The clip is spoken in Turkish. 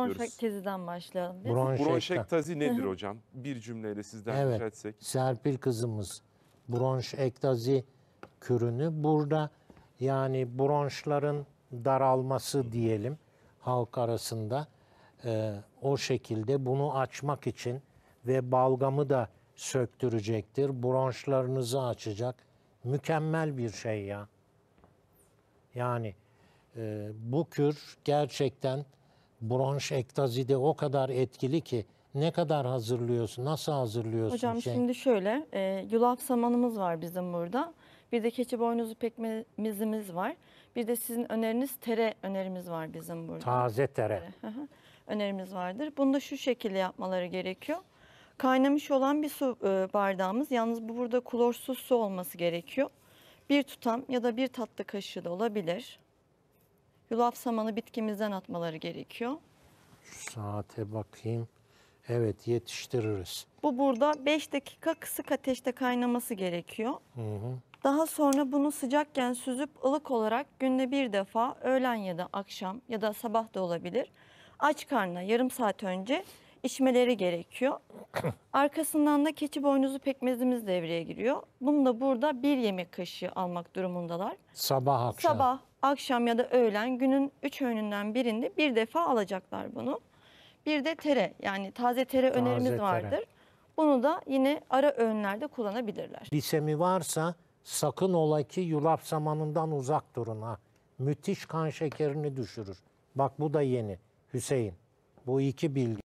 istiyoruz. Bronşektazi'den başlayalım. değil Bronşekta. Bronşektazi nedir hocam? Bir cümleyle sizden evet. etsek. Serpil kızımız bronşektazi kürünü burada yani bronşların daralması diyelim halk arasında e, o şekilde bunu açmak için ve balgamı da söktürecektir. Bronşlarınızı açacak. Mükemmel bir şey ya. Yani e, bu kür gerçekten bronş ektazide o kadar etkili ki ne kadar hazırlıyorsun, nasıl hazırlıyorsun? Hocam şey? şimdi şöyle, e, yulaf samanımız var bizim burada. Bir de keçi boynuzu pekmezimiz var. Bir de sizin öneriniz tere önerimiz var bizim burada. Taze tere. önerimiz vardır. Bunu da şu şekilde yapmaları gerekiyor. Kaynamış olan bir su e, bardağımız. Yalnız bu burada klorsuz su olması gerekiyor. Bir tutam ya da bir tatlı kaşığı da olabilir. Yulaf samanı bitkimizden atmaları gerekiyor. saate bakayım. Evet yetiştiririz. Bu burada 5 dakika kısık ateşte kaynaması gerekiyor. Hı hı. Daha sonra bunu sıcakken süzüp ılık olarak günde bir defa öğlen ya da akşam ya da sabah da olabilir. Aç karnına yarım saat önce içmeleri gerekiyor. Arkasından da keçi boynuzu pekmezimiz devreye giriyor. Bunu da burada bir yemek kaşığı almak durumundalar. Sabah akşam. Sabah, akşam ya da öğlen günün üç öğününden birinde bir defa alacaklar bunu. Bir de tere yani taze tere taze önerimiz tere. vardır. Bunu da yine ara öğünlerde kullanabilirler. Lisemi varsa sakın ola ki yulaf samanından uzak durun ha. Müthiş kan şekerini düşürür. Bak bu da yeni Hüseyin. Bu iki bilgi.